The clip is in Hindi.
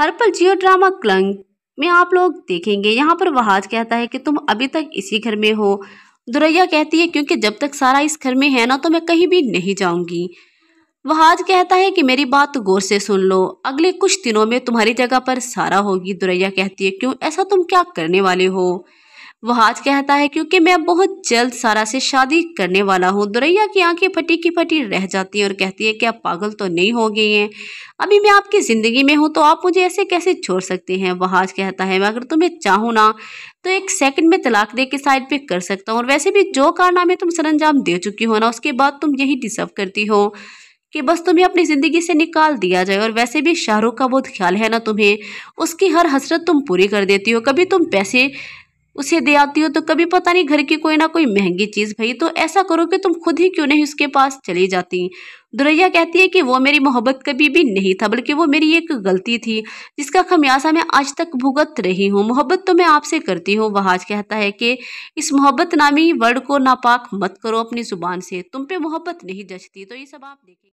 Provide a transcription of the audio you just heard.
हर्पल जियो ड्रामा क्लंग में आप लोग देखेंगे यहाँ पर वहाज कहता है कि तुम अभी तक इसी घर में हो दुरैया कहती है क्योंकि जब तक सारा इस घर में है ना तो मैं कहीं भी नहीं जाऊंगी वहाज कहता है कि मेरी बात तो गौर से सुन लो अगले कुछ दिनों में तुम्हारी जगह पर सारा होगी दुरैया कहती है क्यों ऐसा तुम क्या करने वाले हो वहाज कहता है क्योंकि मैं बहुत जल्द सारा से शादी करने वाला हूँ दुरैया की आंखें फटी की फटी रह जाती हैं और कहती है कि आप पागल तो नहीं हो गई हैं अभी मैं आपकी ज़िंदगी में हूँ तो आप मुझे ऐसे कैसे छोड़ सकते हैं वहाज कहता है मैं अगर तुम्हें चाहूँ ना तो एक सेकंड में तलाक दे के साइड पे कर सकता हूँ और वैसे भी जो कारनामे तुम सर दे चुकी हो ना उसके बाद तुम यही डिजर्व करती हो कि बस तुम्हें अपनी ज़िंदगी से निकाल दिया जाए और वैसे भी शाहरुख का बहुत ख्याल है ना तुम्हें उसकी हर हसरत तुम पूरी कर देती हो कभी तुम पैसे उसे दे आती हो तो कभी पता नहीं घर की कोई ना कोई महंगी चीज़ भाई तो ऐसा करो कि तुम खुद ही क्यों नहीं उसके पास चली जाती दुरैया कहती है कि वो मेरी मोहब्बत कभी भी नहीं था बल्कि वो मेरी एक गलती थी जिसका खमियासा मैं आज तक भुगत रही हूँ मोहब्बत तो मैं आपसे करती हूँ वहाज कहता है कि इस मोहब्बत नामी वर्ड को नापाक मत करो अपनी ज़ुबान से तुम पे मोहब्बत नहीं जचती तो ये सब आप देखें